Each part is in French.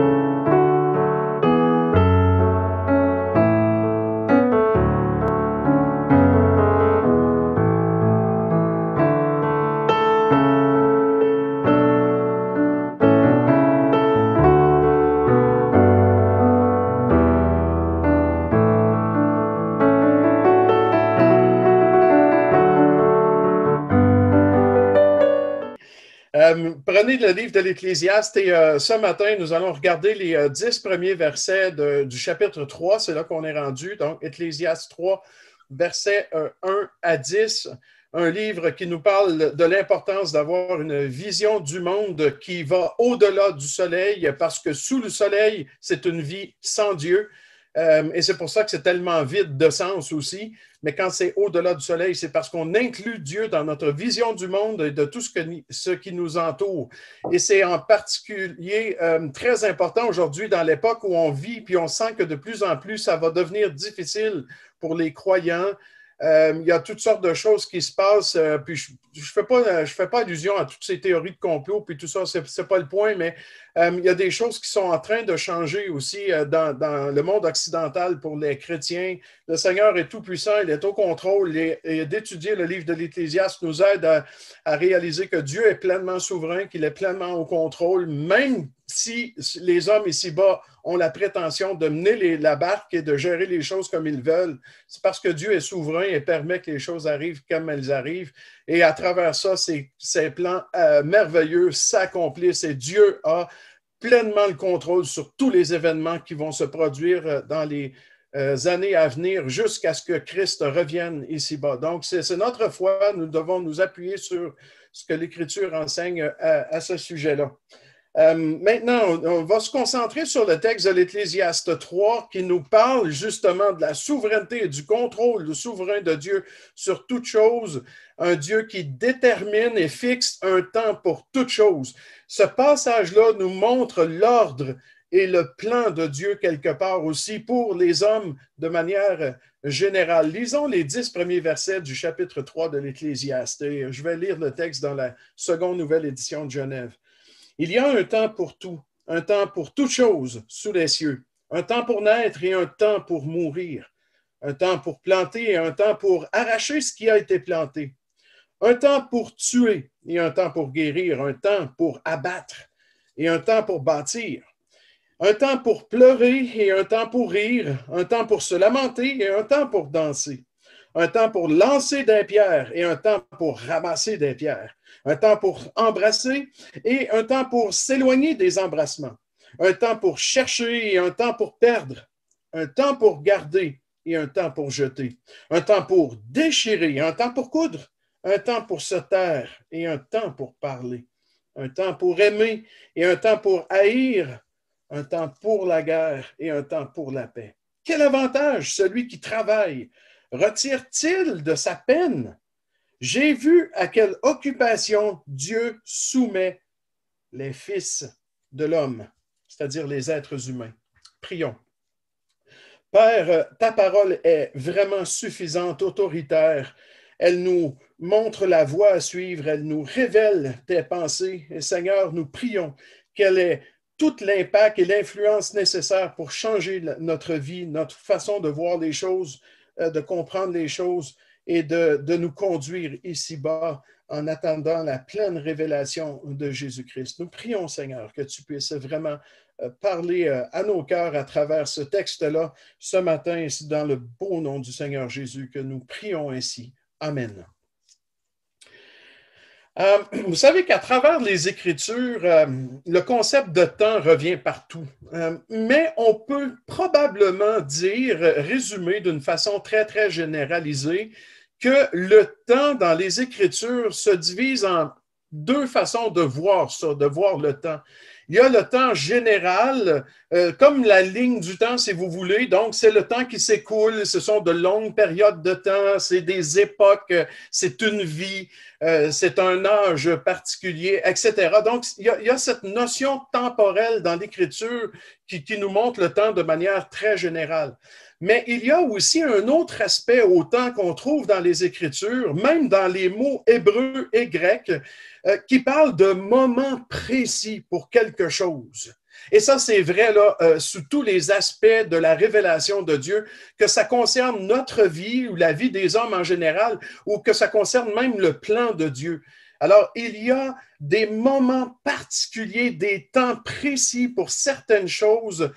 thank you le livre de l'Ecclésiaste et euh, ce matin, nous allons regarder les euh, dix premiers versets du chapitre 3. C'est là qu'on est rendu. Donc, Ecclésiaste 3, versets 1 euh, à 10. Un livre qui nous parle de l'importance d'avoir une vision du monde qui va au-delà du soleil, parce que sous le soleil, c'est une vie sans Dieu. Euh, et c'est pour ça que c'est tellement vide de sens aussi. Mais quand c'est au-delà du soleil, c'est parce qu'on inclut Dieu dans notre vision du monde et de tout ce, ce qui nous entoure. Et c'est en particulier euh, très important aujourd'hui dans l'époque où on vit, puis on sent que de plus en plus, ça va devenir difficile pour les croyants. Euh, il y a toutes sortes de choses qui se passent, puis je, je ne fais, pas, euh, je fais pas allusion à toutes ces théories de complot puis tout ça, ce n'est pas le point, mais euh, il y a des choses qui sont en train de changer aussi euh, dans, le monde occidental pour les chrétiens. Le Seigneur est tout-puissant, il est au contrôle et, d'étudier le livre de l'Ecclésiaste nous aide à, réaliser que Dieu est pleinement souverain, qu'il est pleinement au contrôle, même si les hommes ici-bas ont la prétention de mener la barque et de gérer les choses comme ils veulent. C'est parce que Dieu est souverain et permet que les choses arrivent comme elles arrivent. Et à travers ça, ces plans euh, merveilleux s'accomplissent et Dieu a pleinement le contrôle sur tous les événements qui vont se produire euh, dans les euh, années à venir jusqu'à ce que Christ revienne ici-bas. Donc, c'est notre foi, nous devons nous appuyer sur ce que l'Écriture enseigne à, ce sujet-là. maintenant, on va se concentrer sur le texte de l'Ecclésiaste 3 qui nous parle justement de la souveraineté et du contrôle du souverain de Dieu sur toute chose un Dieu qui détermine et fixe un temps pour toute chose. Ce passage-là nous montre l'ordre et le plan de Dieu quelque part aussi pour les hommes de manière générale. Lisons les dix premiers versets du chapitre 3 de l'Ecclésiaste. Je vais lire le texte dans la seconde nouvelle édition de Genève. Il y a un temps pour tout, un temps pour toute chose sous les cieux, un temps pour naître et un temps pour mourir, un temps pour planter et un temps pour arracher ce qui a été planté, un temps pour tuer et un temps pour guérir, un temps pour abattre et un temps pour bâtir, un temps pour pleurer et un temps pour rire, un temps pour se lamenter et un temps pour danser, un temps pour lancer des pierres et un temps pour ramasser des pierres, un temps pour embrasser et un temps pour s'éloigner des embrassements, un temps pour chercher et un temps pour perdre, un temps pour garder et un temps pour jeter, un temps pour déchirer et un temps pour coudre, un temps pour se taire et un temps pour parler, un temps pour aimer et un temps pour haïr, un temps pour la guerre et un temps pour la paix. Quel avantage celui qui travaille retire-t-il de sa peine? J'ai vu à quelle occupation Dieu soumet les fils de l'homme, c'est-à-dire les êtres humains. Prions. Père, ta parole est vraiment suffisante, autoritaire, elle nous montre la voie à suivre. Elle nous révèle tes pensées. Et Seigneur, nous prions qu'elle ait tout l'impact et l'influence nécessaire pour changer notre vie, notre façon de voir les choses, euh, de comprendre les choses et de, nous conduire ici-bas en attendant la pleine révélation de Jésus-Christ. Nous prions, Seigneur, que tu puisses vraiment euh, parler euh, à nos cœurs à travers ce texte-là ce matin, ici dans le beau nom du Seigneur Jésus que nous prions ainsi. Amen. Euh, vous savez qu'à travers les Écritures, euh, le concept de temps revient partout, euh, mais on peut probablement dire, résumer d'une façon très, très généralisée, que le temps dans les Écritures se divise en deux façons de voir ça, de voir le temps. Il y a le temps général, euh, comme la ligne du temps, si vous voulez. Donc, c'est le temps qui s'écoule. Ce sont de longues périodes de temps. C'est des époques. C'est une vie. Euh, c'est un âge particulier, etc. Donc, il y, a, cette notion temporelle dans l'Écriture qui nous montre le temps de manière très générale. Mais il y a aussi un autre aspect autant qu'on trouve dans les Écritures, même dans les mots hébreux et grecs, euh, qui parle de moments précis pour quelque chose. Et ça, c'est vrai là, euh, sous tous les aspects de la révélation de Dieu, que ça concerne notre vie ou la vie des hommes en général, ou que ça concerne même le plan de Dieu. Alors, il y a des moments particuliers, des temps précis pour certaines choses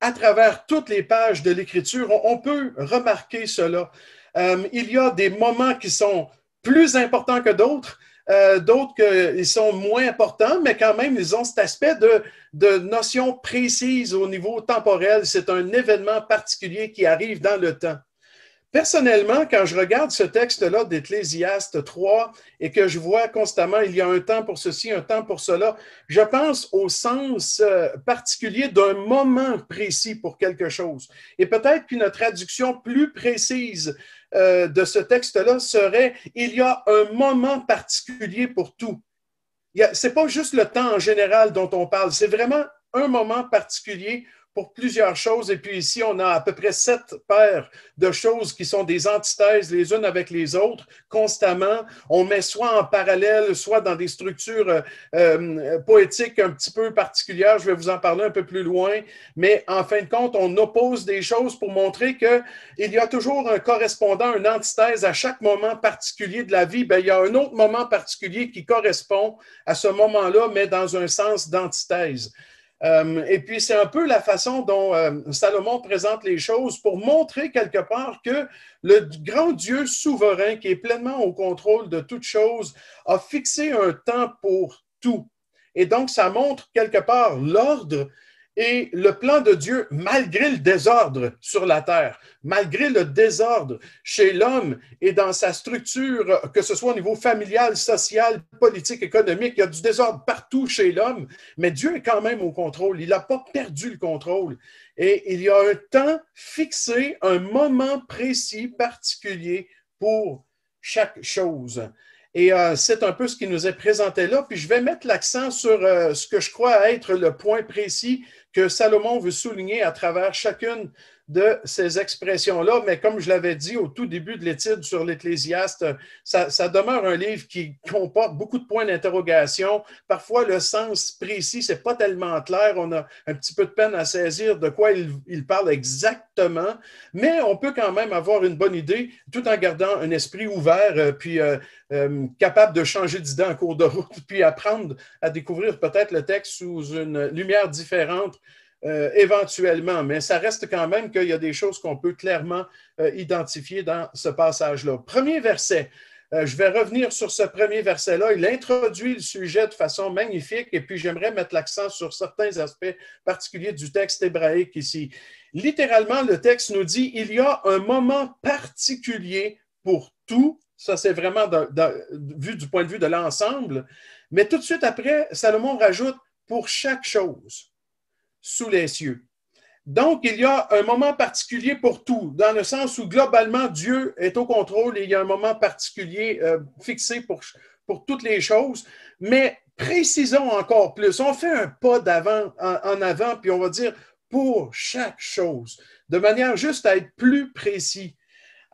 à travers toutes les pages de l'Écriture, on, peut remarquer cela. Euh, il y a des moments qui sont plus importants que d'autres, euh, d'autres qui sont moins importants, mais quand même, ils ont cet aspect de, de notion précise au niveau temporel. C'est un événement particulier qui arrive dans le temps. Personnellement, quand je regarde ce texte-là d'Ecclésiaste 3 et que je vois constamment il y a un temps pour ceci, un temps pour cela, je pense au sens euh, particulier d'un moment précis pour quelque chose. Et peut-être qu'une traduction plus précise euh, de ce texte-là serait il y a un moment particulier pour tout. Ce n'est pas juste le temps en général dont on parle, c'est vraiment un moment particulier pour plusieurs choses. Et puis ici, on a à peu près sept paires de choses qui sont des antithèses les unes avec les autres constamment. On met soit en parallèle, soit dans des structures euh, euh, poétiques un petit peu particulières. Je vais vous en parler un peu plus loin. Mais en fin de compte, on oppose des choses pour montrer qu'il y a toujours un correspondant, une antithèse à chaque moment particulier de la vie. Ben, il y a un autre moment particulier qui correspond à ce moment-là, mais dans un sens d'antithèse. Euh, et puis, c'est un peu la façon dont euh, Salomon présente les choses pour montrer quelque part que le grand Dieu souverain, qui est pleinement au contrôle de toutes chose a fixé un temps pour tout. Et donc, ça montre quelque part l'ordre et le plan de Dieu, malgré le désordre sur la terre, malgré le désordre chez l'homme et dans sa structure, que ce soit au niveau familial, social, politique, économique, il y a du désordre partout chez l'homme, mais Dieu est quand même au contrôle. Il n'a pas perdu le contrôle. Et il y a un temps fixé, un moment précis, particulier pour chaque chose. Et euh, c'est un peu ce qui nous est présenté là. Puis je vais mettre l'accent sur euh, ce que je crois être le point précis que Salomon veut souligner à travers chacune de ces expressions-là. Mais comme je l'avais dit au tout début de l'étude sur l'Ecclésiaste, ça, demeure un livre qui comporte beaucoup de points d'interrogation. Parfois, le sens précis, n'est pas tellement clair. On a un petit peu de peine à saisir de quoi il, parle exactement. Mais on peut quand même avoir une bonne idée tout en gardant un esprit ouvert, euh, puis euh, euh, capable de changer d'idée en cours de route, puis apprendre à découvrir peut-être le texte sous une lumière différente euh, éventuellement, mais ça reste quand même qu'il y a des choses qu'on peut clairement euh, identifier dans ce passage-là. Premier verset. Euh, je vais revenir sur ce premier verset-là. Il introduit le sujet de façon magnifique et puis j'aimerais mettre l'accent sur certains aspects particuliers du texte hébraïque ici. Littéralement, le texte nous dit, il y a un moment particulier pour tout. Ça, c'est vraiment vu du point de vue de l'ensemble. Mais tout de suite après, Salomon rajoute pour chaque chose sous les cieux. Donc, il y a un moment particulier pour tout, dans le sens où globalement, Dieu est au contrôle et il y a un moment particulier euh, fixé pour, pour toutes les choses. Mais précisons encore plus, on fait un pas d'avant en, avant, puis on va dire pour chaque chose, de manière juste à être plus précis.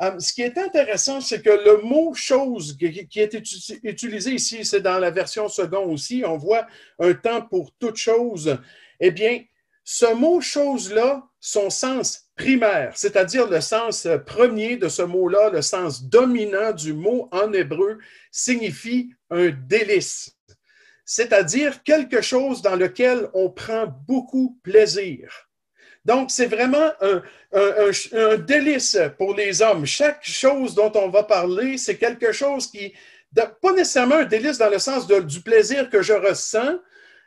Euh, ce qui est intéressant, c'est que le mot chose qui, est utilisé ici, c'est dans la version seconde aussi, on voit un temps pour toute chose. Eh bien, ce mot chose-là, son sens primaire, c'est-à-dire le sens euh, premier de ce mot-là, le sens dominant du mot en hébreu, signifie un délice, c'est-à-dire quelque chose dans lequel on prend beaucoup plaisir. Donc, c'est vraiment un, délice pour les hommes. Chaque chose dont on va parler, c'est quelque chose qui, pas nécessairement un délice dans le sens du plaisir que je ressens,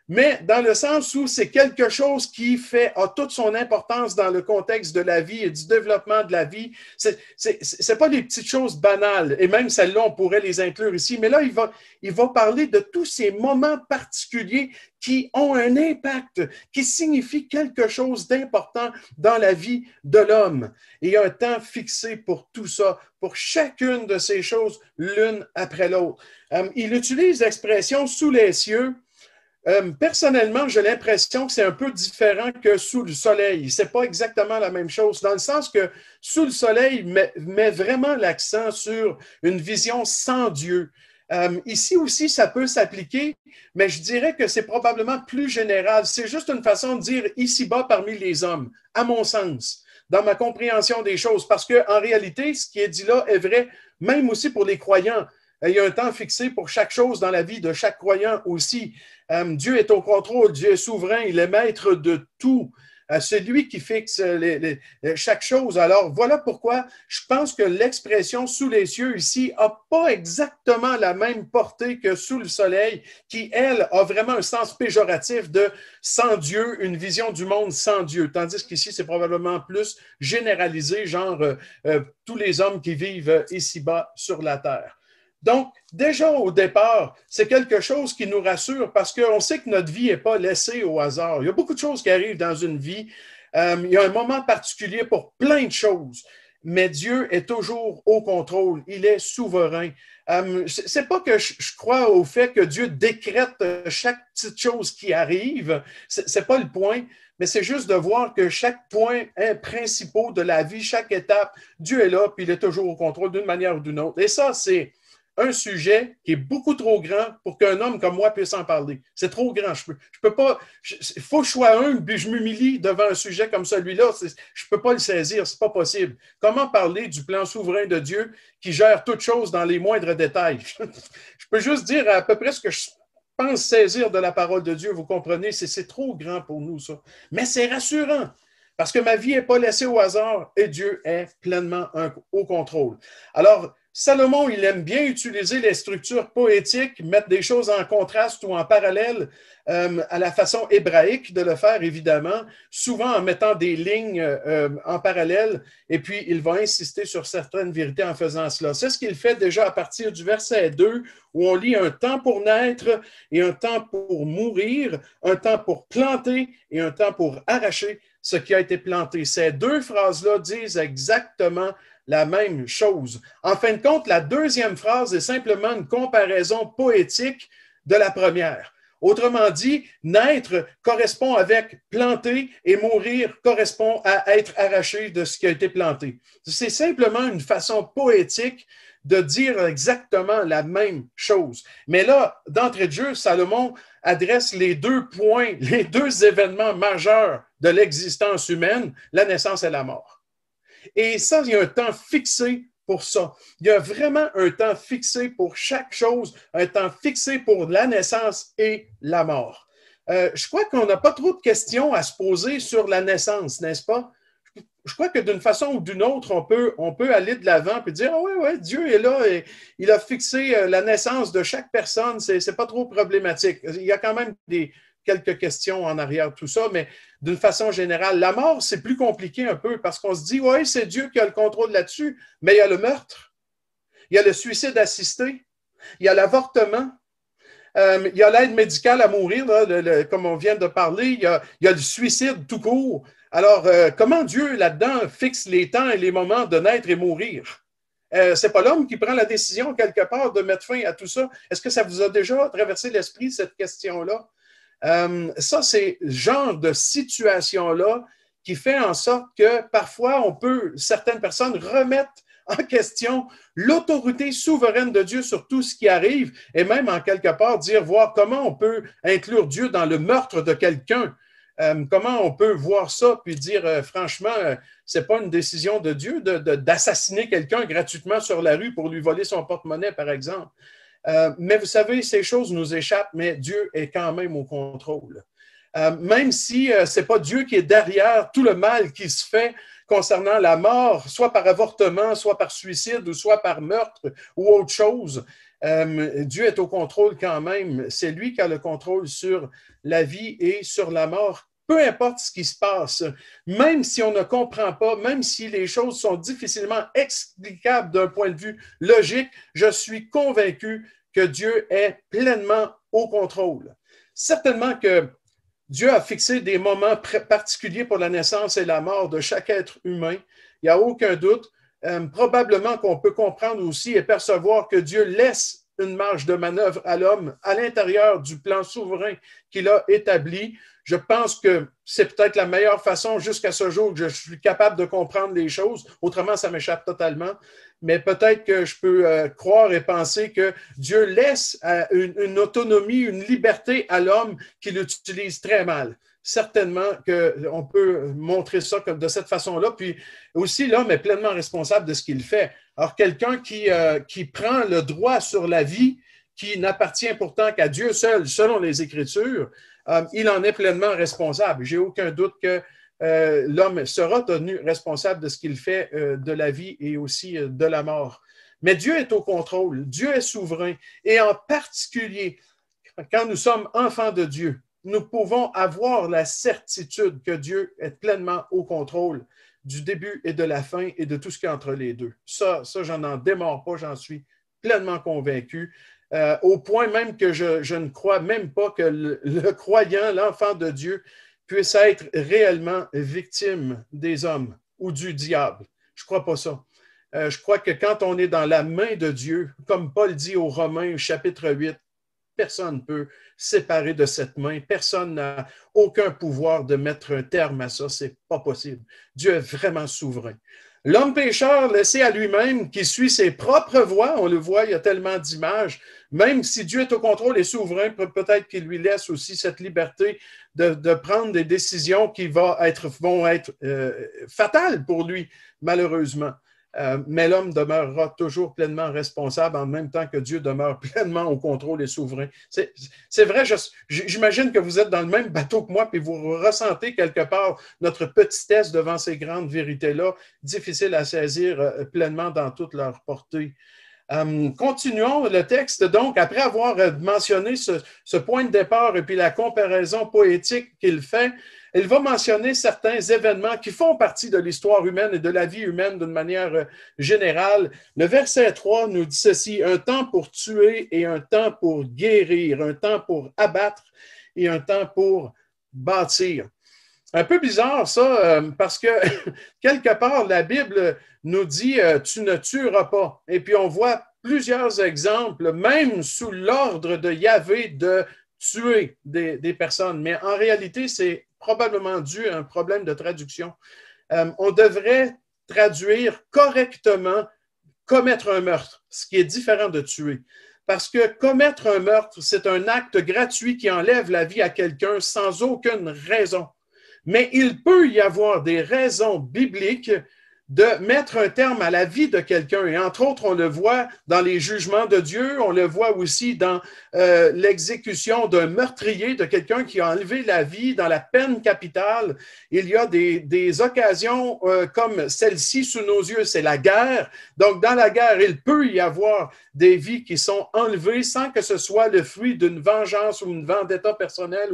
mais dans le sens où c'est quelque chose qui fait, a toute son importance dans le contexte de la vie et du développement de la vie. Ce n'est pas des petites choses banales, et même celles-là, on pourrait les inclure ici, mais là, il va, il va parler de tous ces moments particuliers qui ont un impact, qui signifient quelque chose d'important dans la vie de l'homme. il y a un temps fixé pour tout ça, pour chacune de ces choses, l'une après l'autre. Euh, il utilise l'expression sous les cieux euh, personnellement, j'ai l'impression que c'est un peu différent que sous le soleil. Ce n'est pas exactement la même chose, dans le sens que sous le soleil met, vraiment l'accent sur une vision sans Dieu. Euh, ici aussi, ça peut s'appliquer, mais je dirais que c'est probablement plus général. C'est juste une façon de dire ici-bas parmi les hommes, à mon sens, dans ma compréhension des choses, parce qu'en réalité, ce qui est dit là est vrai, même aussi pour les croyants. Il y a un temps fixé pour chaque chose dans la vie de chaque croyant aussi. Euh, Dieu est au contrôle, Dieu est souverain, il est maître de tout. Euh, c'est lui qui fixe chaque chose. Alors voilà pourquoi je pense que l'expression sous les cieux ici n'a pas exactement la même portée que sous le soleil, qui, elle, a vraiment un sens péjoratif de sans Dieu, une vision du monde sans Dieu. Tandis qu'ici, c'est probablement plus généralisé, genre euh, tous les hommes qui vivent ici-bas sur la terre. Donc, déjà au départ, c'est quelque chose qui nous rassure parce qu'on sait que notre vie n'est pas laissée au hasard. Il y a beaucoup de choses qui arrivent dans une vie. Euh, il y a un moment particulier pour plein de choses. Mais Dieu est toujours au contrôle, il est souverain. Euh, Ce n'est pas que je crois au fait que Dieu décrète chaque petite chose qui arrive, Ce n'est pas le point, mais c'est juste de voir que chaque point principal de la vie, chaque étape, Dieu est là, puis il est toujours au contrôle d'une manière ou d'une autre. Et ça, c'est un sujet qui est beaucoup trop grand pour qu'un homme comme moi puisse en parler. C'est trop grand. Je peux, peux pas. Il faut que je puis je m'humilie devant un sujet comme celui-là. Je ne peux pas le saisir. C'est pas possible. Comment parler du plan souverain de Dieu qui gère toutes choses dans les moindres détails? je peux juste dire à peu près ce que je pense saisir de la parole de Dieu. Vous comprenez? C'est trop grand pour nous, ça. Mais c'est rassurant. Parce que ma vie n'est pas laissée au hasard et Dieu est pleinement au contrôle. Alors, Salomon, il aime bien utiliser les structures poétiques, mettre des choses en contraste ou en parallèle euh, à la façon hébraïque de le faire, évidemment, souvent en mettant des lignes euh, en parallèle, et puis il va insister sur certaines vérités en faisant cela. C'est ce qu'il fait déjà à partir du verset 2, où on lit un temps pour naître et un temps pour mourir, un temps pour planter et un temps pour arracher ce qui a été planté. Ces deux phrases-là disent exactement la même chose. En fin de compte, la deuxième phrase est simplement une comparaison poétique de la première. Autrement dit, naître correspond avec planter et mourir correspond à être arraché de ce qui a été planté. C'est simplement une façon poétique de dire exactement la même chose. Mais là, d'entrée de jeu, Salomon adresse les deux points, les deux événements majeurs de l'existence humaine, la naissance et la mort. Et ça, il y a un temps fixé pour ça. Il y a vraiment un temps fixé pour chaque chose, un temps fixé pour la naissance et la mort. Euh, je crois qu'on n'a pas trop de questions à se poser sur la naissance, n'est-ce pas? Je crois que d'une façon ou d'une autre, on peut, on peut aller de l'avant et dire Ah oui, oui, Dieu est là et il a fixé euh, la naissance de chaque personne, c'est n'est pas trop problématique. Il y a quand même des, quelques questions en arrière tout ça, mais d'une façon générale, la mort, c'est plus compliqué un peu parce qu'on se dit, oui, c'est Dieu qui a le contrôle là-dessus, mais il y a le meurtre, il y a le suicide assisté, il y a l'avortement, euh, il y a l'aide médicale à mourir, comme on vient de parler, il y, a, le suicide tout court. Alors, euh, comment Dieu là-dedans fixe les temps et les moments de naître et mourir? Ce euh, c'est pas l'homme qui prend la décision quelque part de mettre fin à tout ça. Est-ce que ça vous a déjà traversé l'esprit cette question-là? Euh, ça, c'est ce genre de situation-là qui fait en sorte que parfois, on peut, certaines personnes remettre en question l'autorité souveraine de Dieu sur tout ce qui arrive et même en quelque part dire voir comment on peut inclure Dieu dans le meurtre de quelqu'un. Euh, comment on peut voir ça puis dire euh, franchement, ce c'est pas une décision de Dieu d'assassiner quelqu'un gratuitement sur la rue pour lui voler son porte-monnaie, par exemple. Euh, mais vous savez, ces choses nous échappent, mais Dieu est quand même au contrôle. Euh, même si euh, ce n'est pas Dieu qui est derrière tout le mal qui se fait concernant la mort, soit par avortement, soit par suicide, ou soit par meurtre, ou autre chose, Dieu est au contrôle quand même. C'est lui qui a le contrôle sur la vie et sur la mort peu importe ce qui se passe, même si on ne comprend pas, même si les choses sont difficilement explicables d'un point de vue logique, je suis convaincu que Dieu est pleinement au contrôle. Certainement que Dieu a fixé des moments particuliers pour la naissance et la mort de chaque être humain. Il n'y a aucun doute. Euh, probablement qu'on peut comprendre aussi et percevoir que Dieu laisse une marge de manœuvre à l'homme à l'intérieur du plan souverain qu'il a établi je pense que c'est peut-être la meilleure façon jusqu'à ce jour que je suis capable de comprendre les choses. Autrement, ça m'échappe totalement. Mais peut-être que je peux euh, croire et penser que Dieu laisse euh, une, autonomie, une liberté à l'homme qui l'utilise très mal. Certainement qu'on peut montrer ça comme de cette façon-là. Puis aussi, l'homme est pleinement responsable de ce qu'il fait. Alors, quelqu'un qui, euh, qui prend le droit sur la vie, qui n'appartient pourtant qu'à Dieu seul, selon les Écritures, euh, il en est pleinement responsable. J'ai aucun doute que euh, l'homme sera tenu responsable de ce qu'il fait euh, de la vie et aussi de la mort. Mais Dieu est au contrôle, Dieu est souverain, et en particulier, quand nous sommes enfants de Dieu, nous pouvons avoir la certitude que Dieu est pleinement au contrôle du début et de la fin et de tout ce qui est entre les deux. Ça, ça j'en en démords pas, j'en suis pleinement convaincu. Euh, au point même que je, ne crois même pas que le, croyant, l'enfant de Dieu, puisse être réellement victime des hommes ou du diable. Je ne crois pas ça. Euh, je crois que quand on est dans la main de Dieu, comme Paul dit aux Romains chapitre 8, personne ne peut séparer de cette main. Personne n'a aucun pouvoir de mettre un terme à ça. Ce n'est pas possible. Dieu est vraiment souverain. L'homme pécheur laissé à lui-même, qui suit ses propres voies, on le voit, il y a tellement d'images, même si Dieu est au contrôle et souverain, peut-être qu'il lui laisse aussi cette liberté de, prendre des décisions qui vont être, euh, fatales pour lui, malheureusement. Euh, mais l'homme demeurera toujours pleinement responsable en même temps que Dieu demeure pleinement au contrôle et souverain. C'est vrai, j'imagine que vous êtes dans le même bateau que moi, puis vous ressentez quelque part notre petitesse devant ces grandes vérités-là, difficiles à saisir euh, pleinement dans toute leur portée. Euh, continuons le texte. Donc, après avoir mentionné ce point de départ et puis la comparaison poétique qu'il fait, elle va mentionner certains événements qui font partie de l'histoire humaine et de la vie humaine d'une manière euh, générale. Le verset 3 nous dit ceci, un temps pour tuer et un temps pour guérir, un temps pour abattre et un temps pour bâtir. Un peu bizarre ça, euh, parce que quelque part, la Bible nous dit, euh, tu ne tueras pas. Et puis on voit plusieurs exemples, même sous l'ordre de Yahvé, de tuer des personnes. Mais en réalité, c'est probablement dû à un problème de traduction. Euh, on devrait traduire correctement commettre un meurtre, ce qui est différent de tuer. Parce que commettre un meurtre, c'est un acte gratuit qui enlève la vie à quelqu'un sans aucune raison. Mais il peut y avoir des raisons bibliques de mettre un terme à la vie de quelqu'un. Et entre autres, on le voit dans les jugements de Dieu, on le voit aussi dans euh, l'exécution d'un meurtrier, de quelqu'un qui a enlevé la vie dans la peine capitale. Il y a des, occasions euh, comme celle-ci sous nos yeux, c'est la guerre. Donc, dans la guerre, il peut y avoir des vies qui sont enlevées sans que ce soit le fruit d'une vengeance ou d'une vendetta personnelle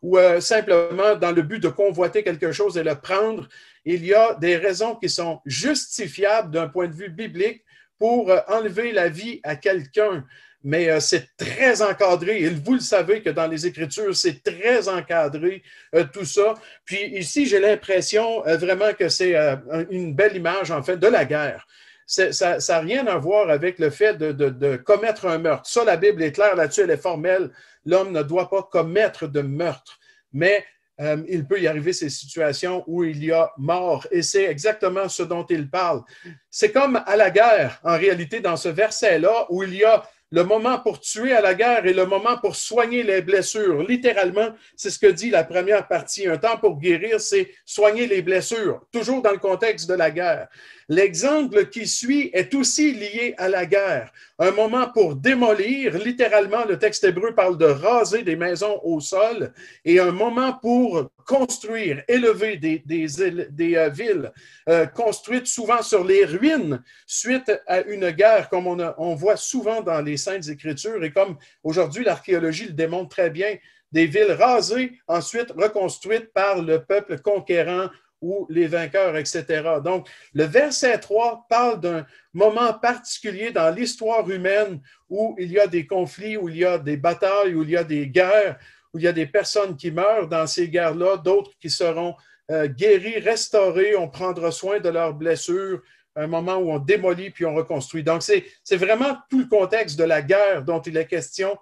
ou, euh, simplement dans le but de convoiter quelque chose et le prendre il y a des raisons qui sont justifiables d'un point de vue biblique pour euh, enlever la vie à quelqu'un. Mais euh, c'est très encadré. Et vous le savez que dans les Écritures, c'est très encadré euh, tout ça. Puis ici, j'ai l'impression vraiment que c'est une belle image, en fait, de la guerre ça n'a rien à voir avec le fait de, de, commettre un meurtre. Ça, la Bible est claire là-dessus, elle est formelle. L'homme ne doit pas commettre de meurtre. Mais euh, il peut y arriver ces situations où il y a mort. Et c'est exactement ce dont il parle. C'est comme à la guerre, en réalité, dans ce verset-là, où il y a le moment pour tuer à la guerre et le moment pour soigner les blessures. Littéralement, c'est ce que dit la première partie. Un temps pour guérir, c'est soigner les blessures, toujours dans le contexte de la guerre. L'exemple qui suit est aussi lié à la guerre, un moment pour démolir, littéralement le texte hébreu parle de raser des maisons au sol, et un moment pour construire, élever des, euh, villes, euh, construites souvent sur les ruines suite à une guerre, comme on, on voit souvent dans les Saintes Écritures, et comme aujourd'hui l'archéologie le démontre très bien, des villes rasées, ensuite reconstruites par le peuple conquérant ou les vainqueurs, etc. Donc, le verset 3 parle d'un moment particulier dans l'histoire humaine où il y a des conflits, où il y a des batailles, où il y a des guerres, où il y a des personnes qui meurent dans ces guerres-là, d'autres qui seront euh, guéris, restaurés, on prendra soin de leurs blessures, un moment où on démolit puis on reconstruit. Donc, c'est vraiment tout le contexte de la guerre dont il est question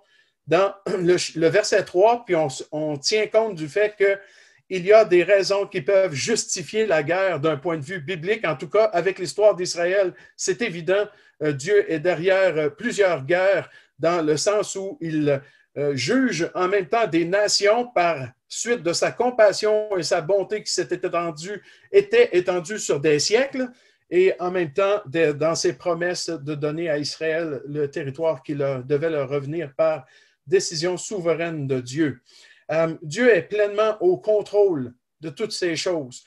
dans le, verset 3, puis on, on tient compte du fait que il y a des raisons qui peuvent justifier la guerre d'un point de vue biblique. En tout cas, avec l'histoire d'Israël, c'est évident. Euh, Dieu est derrière euh, plusieurs guerres dans le sens où il euh, juge en même temps des nations par suite de sa compassion et sa bonté qui s'était étendue, était étendue sur des siècles et en même temps dans ses promesses de donner à Israël le territoire qui leur, devait leur revenir par décision souveraine de Dieu. Euh, Dieu est pleinement au contrôle de toutes ces choses.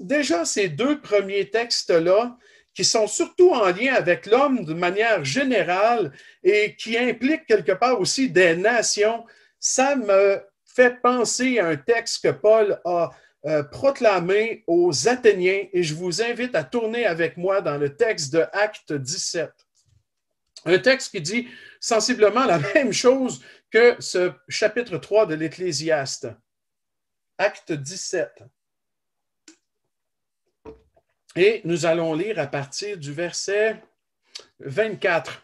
déjà, ces deux premiers textes-là, qui sont surtout en lien avec l'homme de manière générale et qui impliquent quelque part aussi des nations, ça me fait penser à un texte que Paul a euh, proclamé aux Athéniens et je vous invite à tourner avec moi dans le texte de Acte 17. Un texte qui dit sensiblement la même chose que ce chapitre 3 de l'Ecclésiaste, acte 17. Et nous allons lire à partir du verset 24.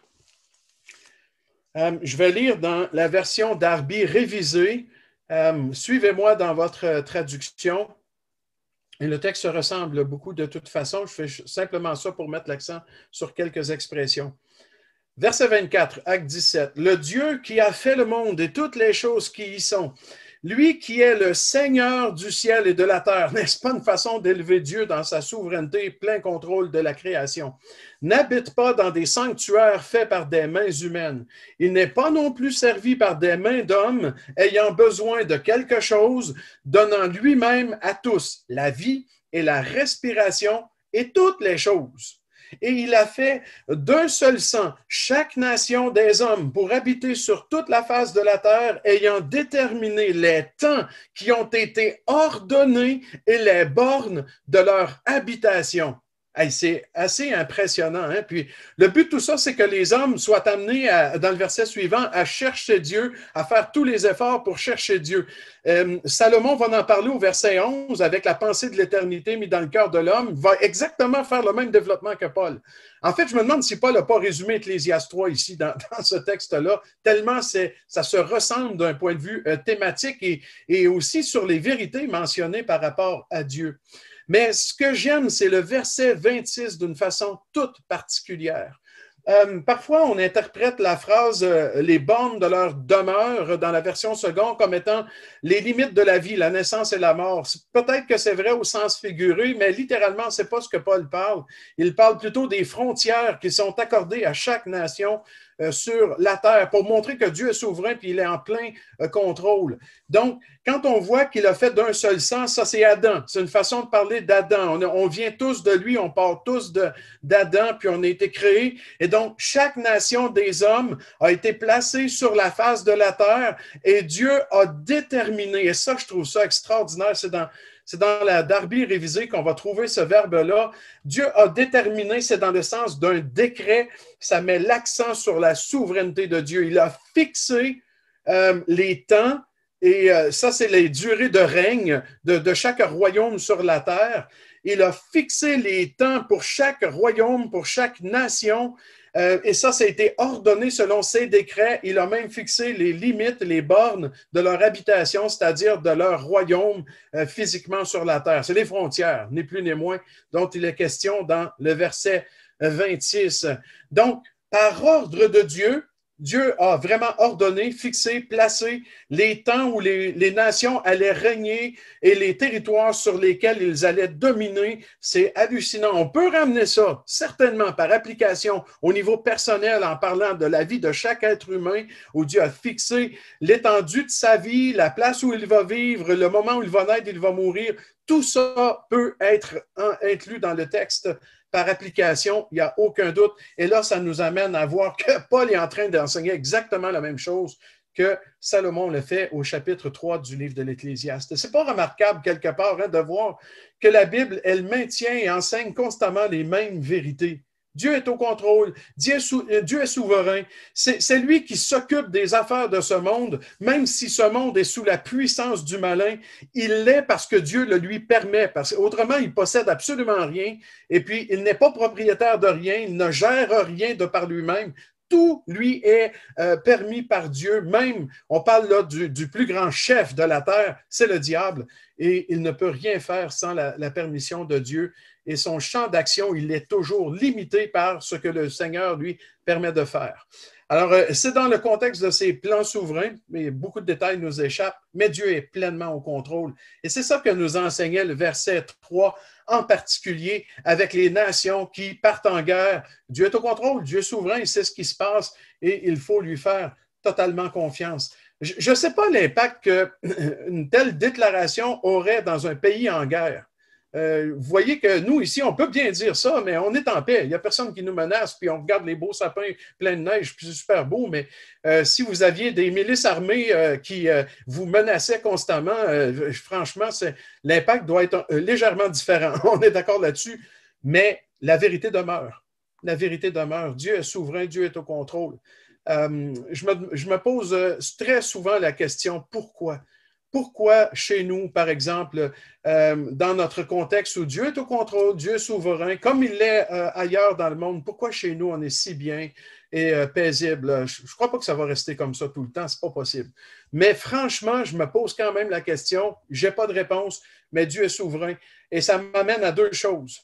Euh, je vais lire dans la version d'Arby révisée. Euh, suivez-moi dans votre traduction. Et le texte ressemble beaucoup de toute façon. Je fais simplement ça pour mettre l'accent sur quelques expressions. Verset 24, acte 17. Le Dieu qui a fait le monde et toutes les choses qui y sont, lui qui est le Seigneur du ciel et de la terre, n'est-ce pas une façon d'élever Dieu dans sa souveraineté plein contrôle de la création, n'habite pas dans des sanctuaires faits par des mains humaines. Il n'est pas non plus servi par des mains d'hommes ayant besoin de quelque chose, donnant lui-même à tous la vie et la respiration et toutes les choses et il a fait d'un seul sang chaque nation des hommes pour habiter sur toute la face de la terre, ayant déterminé les temps qui ont été ordonnés et les bornes de leur habitation c'est assez impressionnant. Hein? Puis le but de tout ça, c'est que les hommes soient amenés, dans le verset suivant, à chercher Dieu, à faire tous les efforts pour chercher Dieu. Euh, Salomon va en parler au verset 11 avec la pensée de l'éternité mise dans le cœur de l'homme, va exactement faire le même développement que Paul. En fait, je me demande si Paul n'a pas résumé Ecclésiaste 3 ici dans, ce texte-là, tellement ça se ressemble d'un point de vue euh, thématique et aussi sur les vérités mentionnées par rapport à Dieu. Mais ce que j'aime, c'est le verset 26 d'une façon toute particulière. Euh, parfois, on interprète la phrase euh, les bornes de leur demeure dans la version seconde comme étant les limites de la vie, la naissance et la mort. Peut-être que c'est vrai au sens figuré, mais littéralement, ce n'est pas ce que Paul parle. Il parle plutôt des frontières qui sont accordées à chaque nation euh, sur la terre pour montrer que Dieu est souverain puis il est en plein euh, contrôle. Donc, quand on voit qu'il a fait d'un seul sang, ça c'est Adam. C'est une façon de parler d'Adam. On, on, vient tous de lui, on part tous d'Adam, puis on a été créés. Et donc, chaque nation des hommes a été placée sur la face de la terre et Dieu a déterminé. Et ça, je trouve ça extraordinaire. C'est dans c'est dans la Darby révisée qu'on va trouver ce verbe-là. Dieu a déterminé, c'est dans le sens d'un décret. Ça met l'accent sur la souveraineté de Dieu. Il a fixé euh, les temps et euh, ça, c'est les durées de règne de, de chaque royaume sur la terre. Il a fixé les temps pour chaque royaume, pour chaque nation. Euh, et ça, ça a été ordonné selon ses décrets. Il a même fixé les limites, les bornes de leur habitation, c'est-à-dire de leur royaume euh, physiquement sur la terre. C'est les frontières, ni plus ni moins, dont il est question dans le verset 26. Euh, Donc, par ordre de Dieu, Dieu a vraiment ordonné, fixé, placé les temps où les, nations allaient régner et les territoires sur lesquels ils allaient dominer. C'est hallucinant. On peut ramener ça, certainement, par application au niveau personnel en parlant de la vie de chaque être humain où Dieu a fixé l'étendue de sa vie, la place où il va vivre, le moment où il va naître, il va mourir. Tout ça peut être hein, inclus dans le texte par application, il n'y a aucun doute. Et là, ça nous amène à voir que Paul est en train d'enseigner exactement la même chose que Salomon le fait au chapitre 3 du livre de l'Ecclésiaste. C'est pas remarquable quelque part hein, de voir que la Bible, elle maintient et enseigne constamment les mêmes vérités. Dieu est au contrôle. Dieu est, euh, souverain. C'est lui qui s'occupe des affaires de ce monde, même si ce monde est sous la puissance du malin. Il l'est parce que Dieu le lui permet. Parce, autrement, il possède absolument rien. Et puis, il n'est pas propriétaire de rien. Il ne gère rien de par lui-même tout lui est euh, permis par Dieu. Même, on parle là du, plus grand chef de la terre, c'est le diable, et il ne peut rien faire sans la permission de Dieu et son champ d'action, il est toujours limité par ce que le Seigneur lui permet de faire. Alors, euh, c'est dans le contexte de ces plans souverains, mais beaucoup de détails nous échappent, mais Dieu est pleinement au contrôle. Et c'est ça que nous enseignait le verset 3, en particulier avec les nations qui partent en guerre. Dieu est au contrôle, Dieu est souverain, il sait ce qui se passe et il faut lui faire totalement confiance. Je ne sais pas l'impact qu'une telle déclaration aurait dans un pays en guerre. Euh, vous voyez que nous, ici, on peut bien dire ça, mais on est en paix. Il n'y a personne qui nous menace, puis on regarde les beaux sapins pleins de neige, puis c'est super beau, mais euh, si vous aviez des milices armées euh, qui vous menaçaient constamment, franchement, l'impact doit être légèrement différent. on est d'accord là-dessus, mais la vérité demeure. La vérité demeure. Dieu est souverain, Dieu est au contrôle. je, me, pose très souvent la question, pourquoi? Pourquoi chez nous, par exemple, euh, dans notre contexte où Dieu est au contrôle, Dieu est souverain, comme il l'est euh, ailleurs dans le monde, pourquoi chez nous on est si bien et euh, paisible? Je ne crois pas que ça va rester comme ça tout le temps, n'est pas possible. Mais franchement, je me pose quand même la question, je n'ai pas de réponse, mais Dieu est souverain. Et ça m'amène à deux choses.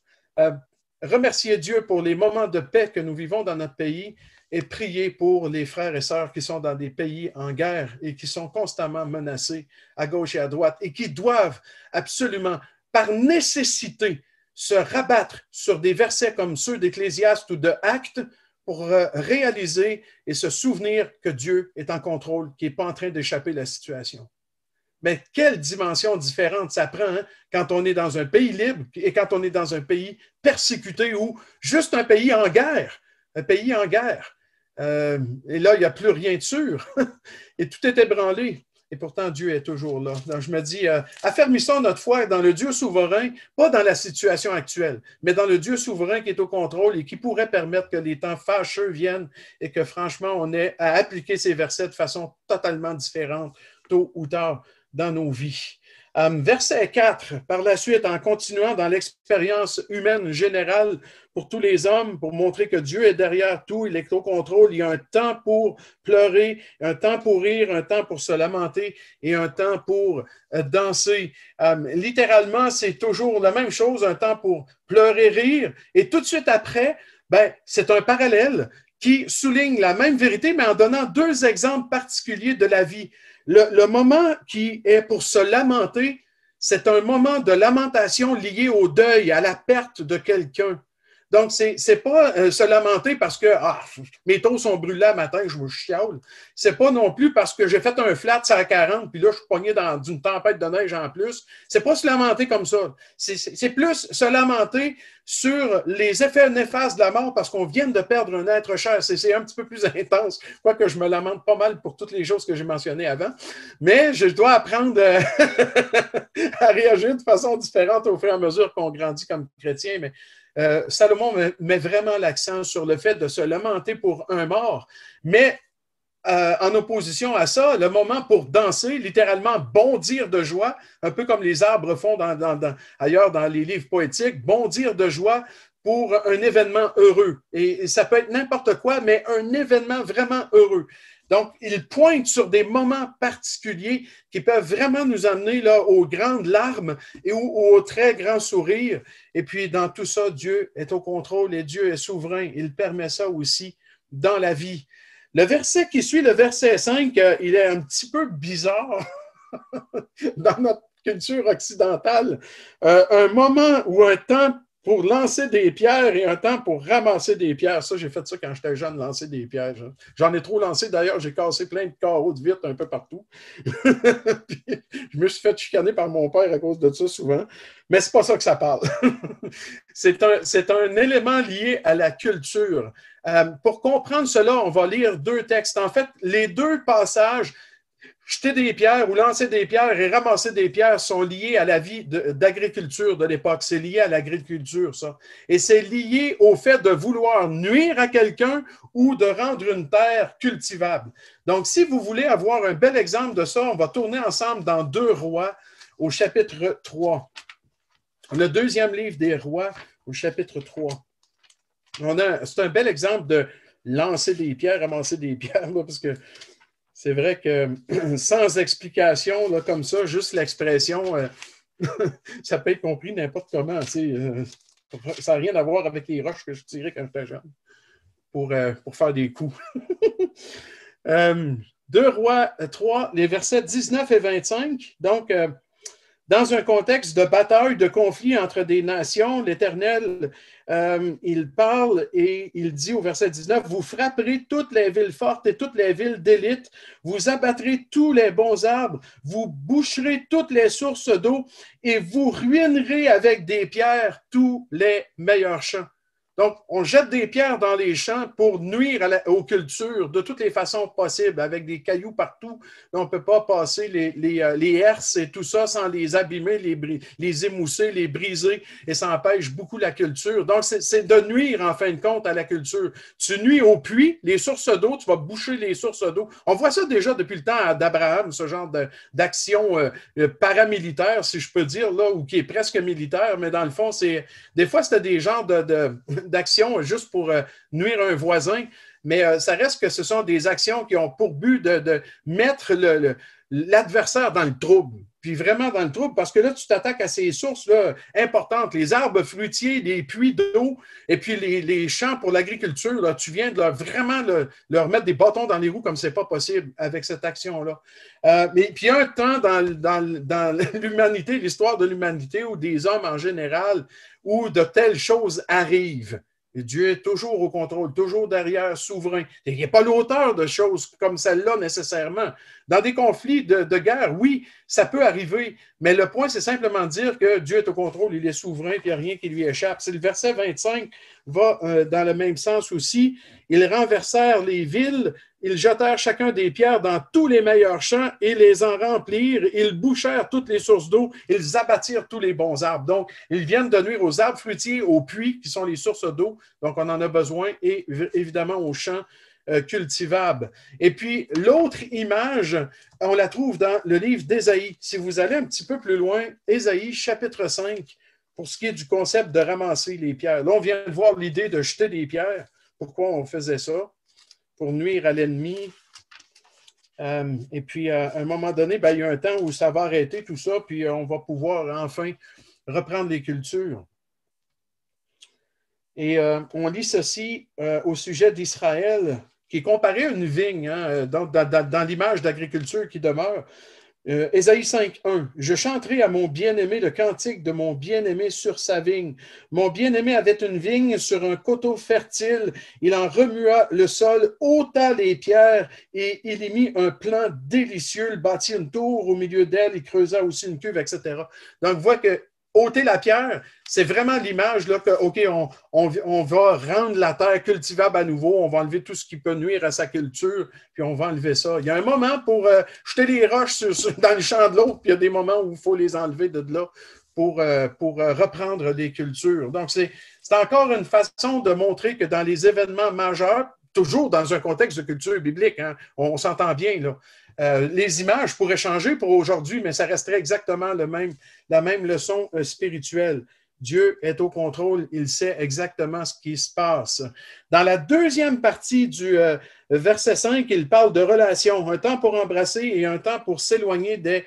remercier Dieu pour les moments de paix que nous vivons dans notre pays et prier pour les frères et sœurs qui sont dans des pays en guerre et qui sont constamment menacés à gauche et à droite et qui doivent absolument, par nécessité, se rabattre sur des versets comme ceux d'Ecclésiaste ou de Actes pour euh, réaliser et se souvenir que Dieu est en contrôle, qu'il n'est pas en train d'échapper la situation. Mais quelle dimension différente ça prend hein, quand on est dans un pays libre et quand on est dans un pays persécuté ou juste un pays en guerre, un pays en guerre. Euh, et là, il n'y a plus rien de sûr. et tout est ébranlé. Et pourtant, Dieu est toujours là. Donc, je me dis, euh, affermissons notre foi dans le Dieu souverain, pas dans la situation actuelle, mais dans le Dieu souverain qui est au contrôle et qui pourrait permettre que les temps fâcheux viennent et que, franchement, on ait à appliquer ces versets de façon totalement différente, tôt ou tard, dans nos vies. Euh, verset 4, par la suite, en continuant dans l'expérience humaine générale pour tous les hommes, pour montrer que Dieu est derrière tout, il est au contrôle, il y a un temps pour pleurer, un temps pour rire, un temps pour se lamenter et un temps pour euh, danser. Euh, littéralement, c'est toujours la même chose, un temps pour pleurer, rire, et tout de suite après, ben, c'est un parallèle qui souligne la même vérité, mais en donnant deux exemples particuliers de la vie. Le, moment qui est pour se lamenter, c'est un moment de lamentation lié au deuil, à la perte de quelqu'un. Donc, c'est n'est pas euh, se lamenter parce que ah, mes taux sont brûlés le matin, je me chiale. C'est pas non plus parce que j'ai fait un flat à 40, puis là, je suis pogné dans une tempête de neige en plus. C'est pas se lamenter comme ça. C'est plus se lamenter sur les effets néfastes de la mort parce qu'on vient de perdre un être cher. C'est un petit peu plus intense, que je me lamente pas mal pour toutes les choses que j'ai mentionnées avant. Mais je dois apprendre euh, à réagir de façon différente au fur et à mesure qu'on grandit comme chrétien. Mais euh, Salomon met, vraiment l'accent sur le fait de se lamenter pour un mort, mais euh, en opposition à ça, le moment pour danser, littéralement bondir de joie, un peu comme les arbres font ailleurs dans les livres poétiques, bondir de joie pour un événement heureux. et ça peut être n'importe quoi, mais un événement vraiment heureux. Donc, il pointe sur des moments particuliers qui peuvent vraiment nous amener là, aux grandes larmes et aux, très grands sourires. Et puis, dans tout ça, Dieu est au contrôle et Dieu est souverain. Il permet ça aussi dans la vie. Le verset qui suit, le verset 5, euh, il est un petit peu bizarre dans notre culture occidentale. Euh, un moment ou un temps pour lancer des pierres et un temps pour ramasser des pierres. Ça, j'ai fait ça quand j'étais jeune, lancer des pierres. Hein. J'en ai trop lancé. D'ailleurs, j'ai cassé plein de carreaux de vitre un peu partout. je me suis fait chicaner par mon père à cause de ça souvent. Mais c'est pas ça que ça parle. c'est un, un, élément lié à la culture. Euh, pour comprendre cela, on va lire deux textes. En fait, les deux passages jeter des pierres ou lancer des pierres et ramasser des pierres sont liés à la vie d'agriculture de, l'époque. C'est lié à l'agriculture, ça. Et c'est lié au fait de vouloir nuire à quelqu'un ou de rendre une terre cultivable. Donc, si vous voulez avoir un bel exemple de ça, on va tourner ensemble dans Deux Rois au chapitre 3. Le deuxième livre des Rois au chapitre 3. C'est un bel exemple de lancer des pierres, ramasser des pierres, parce que c'est vrai que sans explication, comme ça, juste l'expression, euh, ça peut être compris n'importe comment. Euh, ça n'a rien à voir avec les roches que je tirais quand j'étais jeune pour, euh, pour faire des coups. Deux rois trois, les versets 19 et 25. Donc, dans un contexte de bataille, de conflit entre des nations, l'Éternel, euh, il parle et il dit au verset 19, Vous frapperez toutes les villes fortes et toutes les villes d'élite, vous abattrez tous les bons arbres, vous boucherez toutes les sources d'eau et vous ruinerez avec des pierres tous les meilleurs champs. Donc, on jette des pierres dans les champs pour nuire aux cultures de toutes les façons possibles, avec des cailloux partout. On ne peut pas passer les, les, euh, les, herses et tout ça sans les abîmer, les, les émousser, les briser, et ça empêche beaucoup la culture. Donc, c'est de nuire, en fin de compte, à la culture. Tu nuis au puits, les sources d'eau, tu vas boucher les sources d'eau. On voit ça déjà depuis le temps d'Abraham, ce genre d'action euh, euh, paramilitaire, si je peux dire, là, ou qui est presque militaire, mais dans le fond, c'est des fois, c'était des genres de, de d'action juste pour euh, nuire un voisin, mais euh, ça reste que ce sont des actions qui ont pour but de, de mettre l'adversaire dans le trouble puis vraiment dans le trouble, parce que là, tu t'attaques à ces sources là, importantes, les arbres fruitiers, les puits d'eau, et puis les, champs pour l'agriculture. Là, tu viens de vraiment leur mettre des bâtons dans les roues comme c'est pas possible avec cette action-là. Euh, mais puis un temps dans l'humanité, l'histoire de l'humanité ou des hommes en général, où de telles choses arrivent. Dieu est toujours au contrôle, toujours derrière, souverain. Il n'est pas l'auteur de choses comme celle-là nécessairement. Dans des conflits de, guerre, oui, ça peut arriver, mais le point, c'est simplement dire que Dieu est au contrôle, il est souverain, puis il n'y a rien qui lui échappe. le verset 25 va euh, dans le même sens aussi. Ils renversèrent les villes ils jetèrent chacun des pierres dans tous les meilleurs champs et les en remplirent. Ils bouchèrent toutes les sources d'eau. Ils abattirent tous les bons arbres. Donc, ils viennent de nuire aux arbres fruitiers, aux puits qui sont les sources d'eau. Donc, on en a besoin et évidemment aux champs euh, cultivables. Et puis, l'autre image, on la trouve dans le livre d'Ésaïe. Si vous allez un petit peu plus loin, Ésaïe chapitre 5, pour ce qui est du concept de ramasser les pierres. Là, on vient de voir l'idée de jeter des pierres. Pourquoi on faisait ça? pour nuire à l'ennemi. Euh, et puis, euh, à un moment donné, ben, il y a un temps où ça va arrêter tout ça, puis euh, on va pouvoir enfin reprendre les cultures. Et on lit ceci au sujet d'Israël, qui est comparé à une vigne, hein, dans, dans l'image d'agriculture qui demeure. Euh, Ésaïe 5, Je chanterai à mon bien-aimé le cantique de mon bien-aimé sur sa vigne. Mon bien-aimé avait une vigne sur un coteau fertile. Il en remua le sol, ôta les pierres et il y mit un plan délicieux. Il bâtit une tour au milieu d'elle, il creusa aussi une cuve, etc. Donc, on voit que ôter la pierre, c'est vraiment l'image là, que, OK, on, on, va rendre la terre cultivable à nouveau, on va enlever tout ce qui peut nuire à sa culture, puis on va enlever ça. Il y a un moment pour euh, jeter des roches dans le champ de l'autre, puis il y a des moments où il faut les enlever de là pour, euh, pour euh, reprendre les cultures. Donc, c'est, encore une façon de montrer que dans les événements majeurs, toujours dans un contexte de culture biblique, hein, on s'entend bien, là, euh, les images pourraient changer pour aujourd'hui, mais ça resterait exactement le même, la même leçon euh, spirituelle. Dieu est au contrôle, il sait exactement ce qui se passe. Dans la deuxième partie du euh, verset 5, il parle de relations, un temps pour embrasser et un temps pour s'éloigner des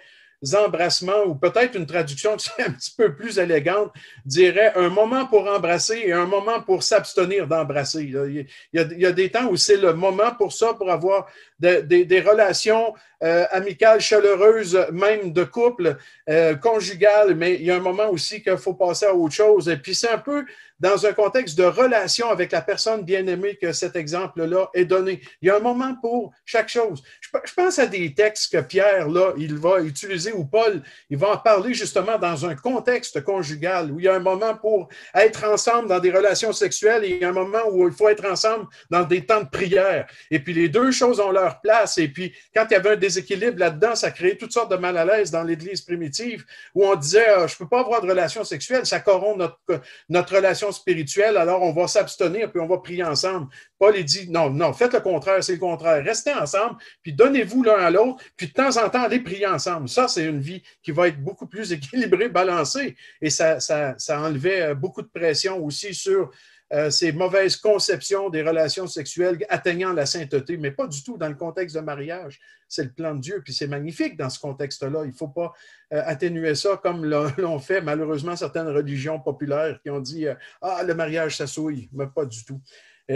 embrassements, ou peut-être une traduction un petit peu plus élégante dirait un moment pour embrasser et un moment pour s'abstenir d'embrasser. Il, il, y a des temps où c'est le moment pour ça, pour avoir des, relations euh, amicales, chaleureuses, même de couple, conjugal euh, conjugales, mais il y a un moment aussi qu'il faut passer à autre chose. Et puis c'est un peu dans un contexte de relation avec la personne bien-aimée que cet exemple-là est donné. Il y a un moment pour chaque chose. Je, je, pense à des textes que Pierre, là, il va utiliser, ou Paul, il va en parler justement dans un contexte conjugal, où il y a un moment pour être ensemble dans des relations sexuelles et il y a un moment où il faut être ensemble dans des temps de prière. Et puis les deux choses ont leur place. Et puis, quand il y avait un déséquilibre là-dedans, ça créait toutes sortes de mal à l'aise dans l'Église primitive où on disait ah, Je ne peux pas avoir de relation sexuelle, ça corrompt euh, notre, relation spirituelle, alors on va s'abstenir puis on va prier ensemble. Paul, dit Non, non, faites le contraire, c'est le contraire. Restez ensemble, puis donnez-vous l'un à l'autre, puis de temps en temps, allez prier ensemble. Ça, c'est une vie qui va être beaucoup plus équilibrée, balancée. Et ça, ça, ça enlevait euh, beaucoup de pression aussi sur euh, Ces mauvaises conceptions des relations sexuelles atteignant la sainteté, mais pas du tout dans le contexte de mariage. C'est le plan de Dieu, puis c'est magnifique dans ce contexte-là. Il ne faut pas euh, atténuer ça comme l'ont fait malheureusement certaines religions populaires qui ont dit euh, Ah, le mariage, ça souille, mais pas du tout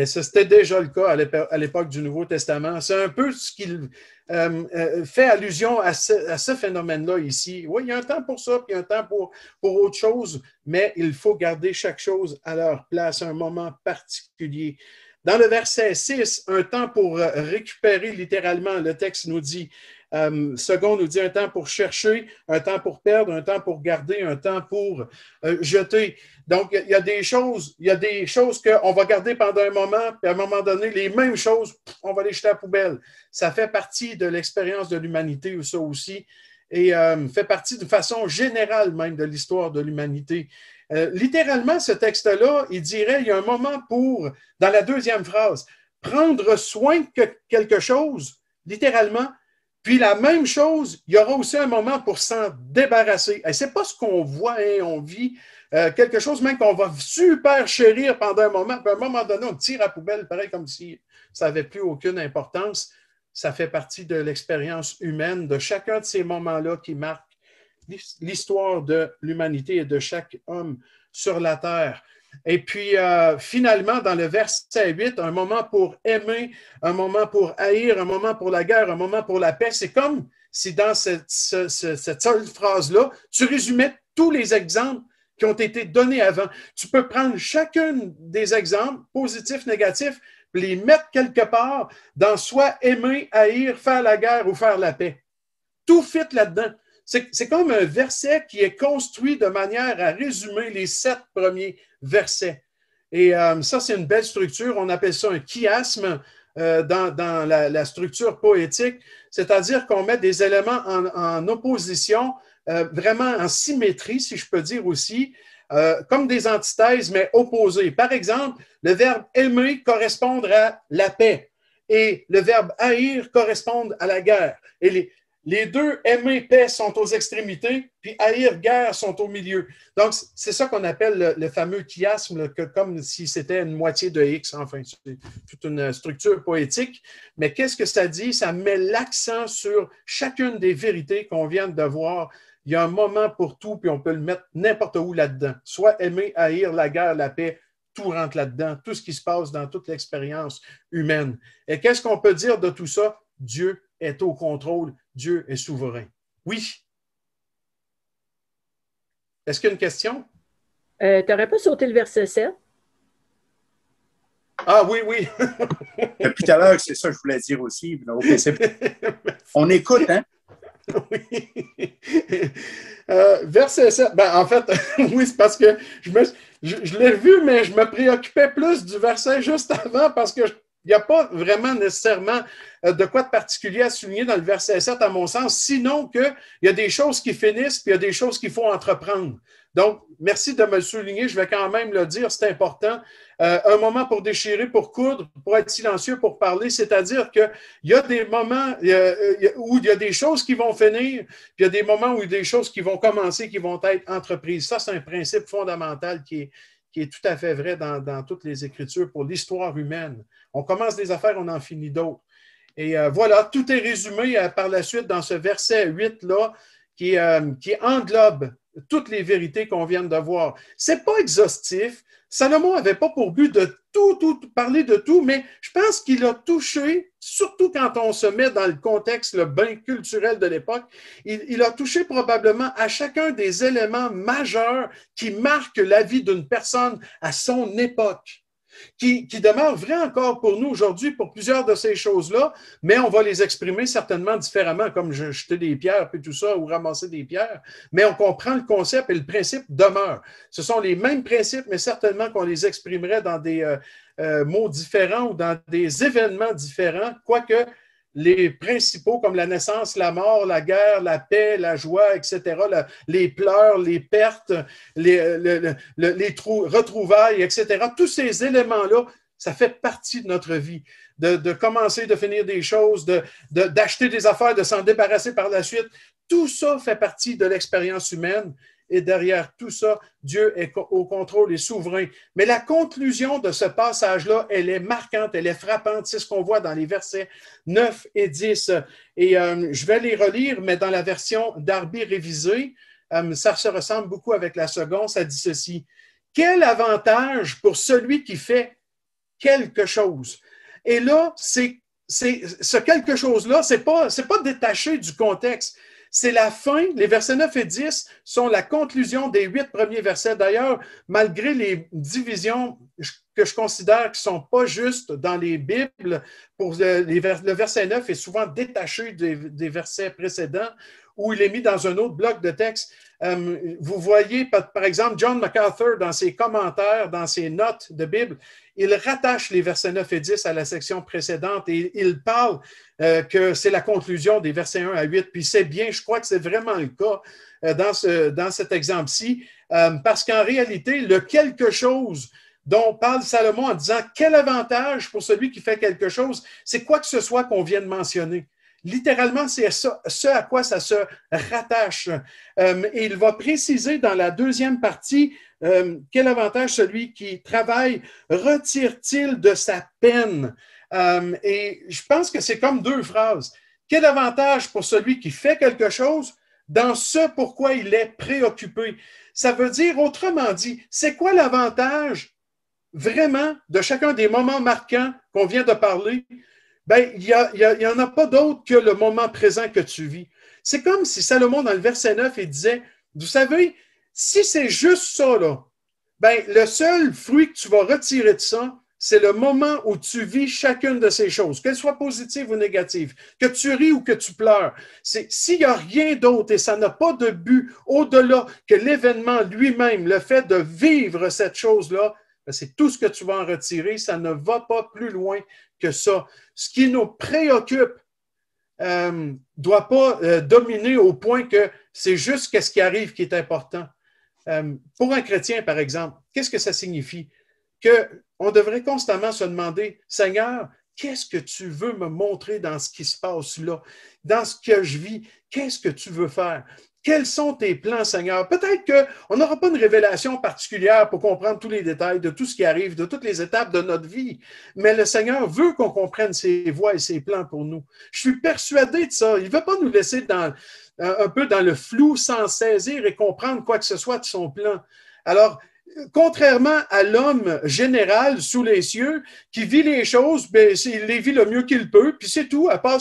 c'était déjà le cas à l'époque du Nouveau Testament. C'est un peu ce qu'il euh, euh, fait allusion à ce, phénomène-là ici. Oui, il y a un temps pour ça, puis il y a un temps pour, autre chose, mais il faut garder chaque chose à leur place, à un moment particulier. Dans le verset 6, un temps pour récupérer littéralement, le texte nous dit euh, second nous dit un temps pour chercher, un temps pour perdre, un temps pour garder, un temps pour euh, jeter. Donc, il y, a des choses, il y a des choses qu'on va garder pendant un moment, puis à un moment donné, les mêmes choses, on va les jeter à la poubelle. Ça fait partie de l'expérience de l'humanité, ça aussi, et euh, fait partie de façon générale même de l'histoire de l'humanité. Euh, littéralement, ce texte-là, il dirait, il y a un moment pour, dans la deuxième phrase, prendre soin de quelque chose, littéralement, puis la même chose, il y aura aussi un moment pour s'en débarrasser. Et c'est pas ce qu'on voit et hein, on vit. Euh, quelque chose même qu'on va super chérir pendant un moment, puis à un moment donné, on tire à poubelle, pareil comme si ça n'avait plus aucune importance. Ça fait partie de l'expérience humaine, de chacun de ces moments-là qui marquent l'histoire de l'humanité et de chaque homme sur la Terre. Et puis, euh, finalement, dans le verset 8, un moment pour aimer, un moment pour haïr, un moment pour la guerre, un moment pour la paix. C'est comme si dans cette, seule phrase-là, tu résumais tous les exemples qui ont été donnés avant. Tu peux prendre chacune des exemples, positifs, négatifs, les mettre quelque part dans soit aimer, haïr, faire la guerre ou faire la paix. Tout fit là-dedans. C'est comme un verset qui est construit de manière à résumer les sept premiers versets. Et euh, ça, c'est une belle structure. On appelle ça un chiasme euh, dans, la, structure poétique, c'est-à-dire qu'on met des éléments en, opposition, euh, vraiment en symétrie, si je peux dire aussi, comme des antithèses, mais opposées. Par exemple, le verbe aimer correspond à la paix et le verbe haïr correspond à la guerre. Et les, les deux, aimer paix, sont aux extrémités, puis haïr guerre sont au milieu. Donc, c'est ça qu'on appelle le, fameux chiasme, comme si c'était une moitié de X. Enfin, c'est toute une structure poétique. Mais qu'est-ce que ça dit? Ça met l'accent sur chacune des vérités qu'on vient de voir. Il y a un moment pour tout, puis on peut le mettre n'importe où là-dedans. Soit aimer, haïr, la guerre, la paix, tout rentre là-dedans, tout ce qui se passe dans toute l'expérience humaine. Et qu'est-ce qu'on peut dire de tout ça? Dieu est au contrôle. Dieu est souverain. Oui. Est-ce qu'il y a une question? Euh, tu n'aurais pas sauté le verset 7? Ah oui, oui. Depuis tout à l'heure, c'est ça que je voulais dire aussi. On écoute, hein? Oui. Euh, verset 7. Ben, en fait, oui, c'est parce que je, me, je, je l'ai vu, mais je me préoccupais plus du verset juste avant parce que je il n'y a pas vraiment nécessairement euh, de quoi de particulier à souligner dans le verset 7, à mon sens, sinon qu'il y a des choses qui finissent, puis il y a des choses qu'il faut entreprendre. Donc, merci de me souligner, je vais quand même le dire, c'est important. Euh, un moment pour déchirer, pour coudre, pour être silencieux, pour parler, c'est-à-dire qu'il y a des moments euh, où il y a des choses qui vont finir, puis il y a des moments où il y a des choses qui vont commencer, qui vont être entreprises. Ça, c'est un principe fondamental qui est, qui est tout à fait vrai dans, toutes les Écritures pour l'histoire humaine. On commence des affaires, on en finit d'autres. Et euh, voilà, tout est résumé euh, par la suite dans ce verset 8-là qui euh, englobe toutes les vérités qu'on vient de voir. C'est pas exhaustif. Salomon n'avait pas pour but de tout, tout, parler de tout, mais je pense qu'il a touché, surtout quand on se met dans le contexte, le bain culturel de l'époque, il, a touché probablement à chacun des éléments majeurs qui marquent la vie d'une personne à son époque qui, demeurent demeure vrai encore pour nous aujourd'hui pour plusieurs de ces choses-là, mais on va les exprimer certainement différemment, comme jeter des pierres et tout ça, ou ramasser des pierres. Mais on comprend le concept et le principe demeure. Ce sont les mêmes principes, mais certainement qu'on les exprimerait dans des euh, euh, mots différents ou dans des événements différents, quoique les principaux comme la naissance, la mort, la guerre, la paix, la joie, etc., les pleurs, les pertes, les, retrouvailles, etc., tous ces éléments-là, ça fait partie de notre vie. De, commencer, de finir des choses, d'acheter de, des affaires, de s'en débarrasser par la suite, tout ça fait partie de l'expérience humaine et derrière tout ça, Dieu est au contrôle et souverain. Mais la conclusion de ce passage-là, elle est marquante, elle est frappante. C'est ce qu'on voit dans les versets 9 et 10. Et euh, je vais les relire, mais dans la version d'Arby révisée, euh, ça se ressemble beaucoup avec la seconde. Ça dit ceci. Quel avantage pour celui qui fait quelque chose. Et là, c'est, ce quelque chose-là, ce n'est pas détaché du contexte. C'est la fin. Les versets 9 et 10 sont la conclusion des huit premiers versets. D'ailleurs, malgré les divisions, je considère qui ne sont pas justes dans les Bibles. Pour le, euh, les le verset 9 est souvent détaché des, versets précédents où il est mis dans un autre bloc de texte. Euh, vous voyez, par, par, exemple, John MacArthur, dans ses commentaires, dans ses notes de Bible, il rattache les versets 9 et 10 à la section précédente et il parle euh, que c'est la conclusion des versets 1 à 8. Puis c'est bien, je crois que c'est vraiment le cas dans, ce, dans cet exemple-ci, parce qu'en réalité, le quelque chose dont parle Salomon en disant quel avantage pour celui qui fait quelque chose, c'est quoi que ce soit qu'on vient de mentionner. Littéralement, c'est ce à quoi ça se rattache. Euh, et il va préciser dans la deuxième partie euh, quel avantage celui qui travaille retire-t-il de sa peine. Euh, et je pense que c'est comme deux phrases. Quel avantage pour celui qui fait quelque chose dans ce pourquoi il est préoccupé. Ça veut dire, autrement dit, c'est quoi l'avantage vraiment de chacun des moments marquants qu'on vient de parler, ben, il n'y en a pas d'autre que le moment présent que tu vis. C'est comme si Salomon, dans le verset 9, il disait, vous savez, si c'est juste ça, là, ben, le seul fruit que tu vas retirer de ça, c'est le moment où tu vis chacune de ces choses, qu'elles soient positives ou négatives, que tu ris ou que tu pleures. C'est s'il n'y a rien d'autre et ça n'a pas de but au-delà que l'événement lui-même, le fait de vivre cette chose-là, ben, c'est tout ce que tu vas en retirer. Ça ne va pas plus loin que ça. Ce qui nous préoccupe ne euh, doit pas euh, dominer au point que c'est juste qu'est-ce qui arrive qui est important. Euh, pour un chrétien, par exemple, qu'est-ce que ça signifie? Qu'on devrait constamment se demander, Seigneur, qu'est-ce que tu veux me montrer dans ce qui se passe là, dans ce que je vis, qu'est-ce que tu veux faire? Quels sont tes plans, Seigneur? Peut-être qu'on n'aura pas une révélation particulière pour comprendre tous les détails de tout ce qui arrive, de toutes les étapes de notre vie, mais le Seigneur veut qu'on comprenne ses voies et ses plans pour nous. Je suis persuadé de ça. Il ne veut pas nous laisser dans, euh, un peu dans le flou sans saisir et comprendre quoi que ce soit de son plan. Alors, contrairement à l'homme général sous les cieux qui vit les choses, ben, il les vit le mieux qu'il peut, puis c'est tout. Après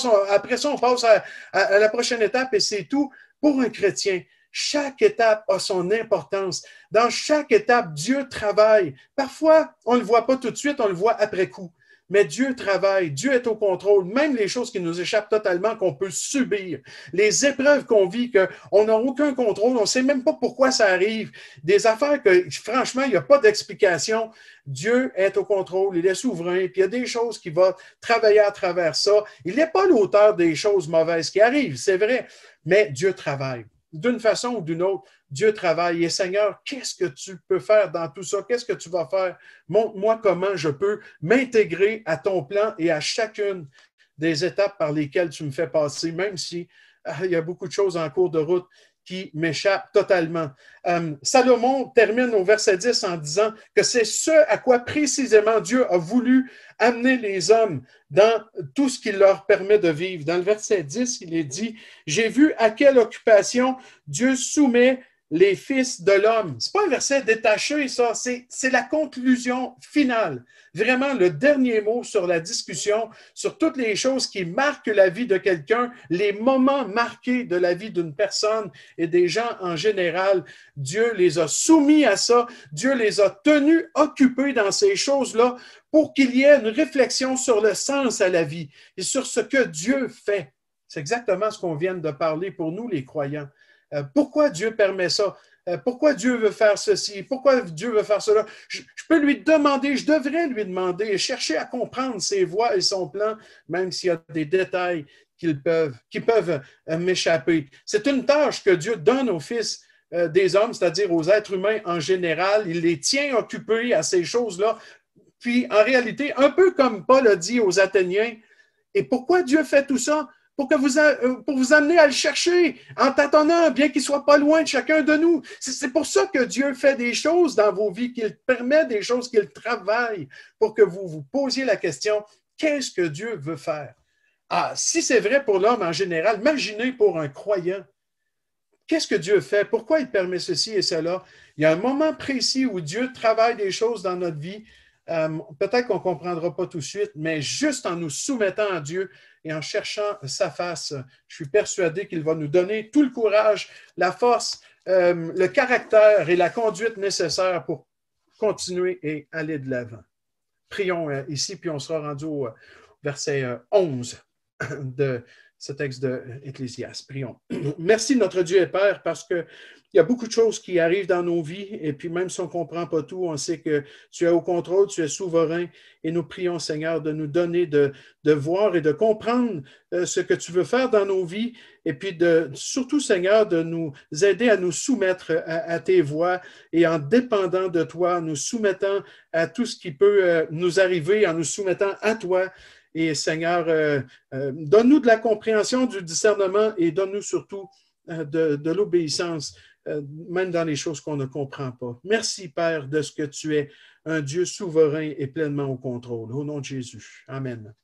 ça, on passe à la prochaine étape et c'est tout pour un chrétien, chaque étape a son importance. Dans chaque étape, Dieu travaille. Parfois, on ne le voit pas tout de suite, on le voit après coup. Mais Dieu travaille, Dieu est au contrôle, même les choses qui nous échappent totalement, qu'on peut subir, les épreuves qu'on vit, qu'on n'a aucun contrôle, on ne sait même pas pourquoi ça arrive, des affaires que franchement, il n'y a pas d'explication. Dieu est au contrôle, il est souverain, puis il y a des choses qui vont travailler à travers ça. Il n'est pas l'auteur des choses mauvaises qui arrivent, c'est vrai, mais Dieu travaille. D'une façon ou d'une autre, Dieu travaille. Et Seigneur, qu'est-ce que tu peux faire dans tout ça? Qu'est-ce que tu vas faire? Montre-moi comment je peux m'intégrer à ton plan et à chacune des étapes par lesquelles tu me fais passer, même si ah, il y a beaucoup de choses en cours de route qui m'échappe totalement. Euh, Salomon termine au verset 10 en disant que c'est ce à quoi précisément Dieu a voulu amener les hommes dans tout ce qui leur permet de vivre. Dans le verset 10, il est dit, J'ai vu à quelle occupation Dieu soumet les fils de l'homme. Ce n'est pas un verset détaché, ça, c'est la conclusion finale. Vraiment le dernier mot sur la discussion, sur toutes les choses qui marquent la vie de quelqu'un, les moments marqués de la vie d'une personne et des gens en général. Dieu les a soumis à ça, Dieu les a tenus occupés dans ces choses-là pour qu'il y ait une réflexion sur le sens à la vie et sur ce que Dieu fait. C'est exactement ce qu'on vient de parler pour nous, les croyants. Euh, pourquoi Dieu permet ça? Euh, pourquoi Dieu veut faire ceci? Pourquoi Dieu veut faire cela? Je, peux lui demander, je devrais lui demander et chercher à comprendre ses voies et son plan, même s'il y a des détails peuvent, qui peuvent euh, m'échapper. C'est une tâche que Dieu donne aux fils des hommes, c'est-à-dire aux êtres humains en général. Il les tient occupés à ces choses-là. Puis, en réalité, un peu comme Paul a dit aux Athéniens, et pourquoi Dieu fait tout ça? pour, que vous, euh, pour vous amener à le chercher en tâtonnant, bien qu'il soit pas loin de chacun de nous. C'est pour ça que Dieu fait des choses dans vos vies, qu'il permet des choses, qu'il travaille pour que vous vous posiez la question, qu'est-ce que Dieu veut faire? Ah, si c'est vrai pour l'homme en général, imaginez pour un croyant. Qu'est-ce que Dieu fait? Pourquoi il permet ceci et cela? Il y a un moment précis où Dieu travaille des choses dans notre vie. Euh, peut-être qu'on ne comprendra pas tout de suite, mais juste en nous soumettant à Dieu, et en cherchant sa face. Je suis persuadé qu'il va nous donner tout le courage, la force, euh, le caractère et la conduite nécessaires pour continuer et aller de l'avant. Prions euh, ici, puis on sera rendu au euh, verset 11 de ce texte de Prions. Merci, notre Dieu et Père, parce que il y a beaucoup de choses qui arrivent dans nos vies, et puis même si on ne comprend pas tout, on sait que tu es au contrôle, tu es souverain, et nous prions, Seigneur, de nous donner de, voir et de comprendre euh, ce que tu veux faire dans nos vies, et puis de, surtout, Seigneur, de nous aider à nous soumettre à, tes voies, et en dépendant de toi, en nous soumettant à tout ce qui peut euh, nous arriver, en nous soumettant à toi, et Seigneur, euh, donne-nous de la compréhension, du discernement et donne-nous surtout de l'obéissance euh, même dans les choses qu'on ne comprend pas. Merci, Père, de ce que tu es, un Dieu souverain et pleinement au contrôle. Au nom de Jésus. Amen.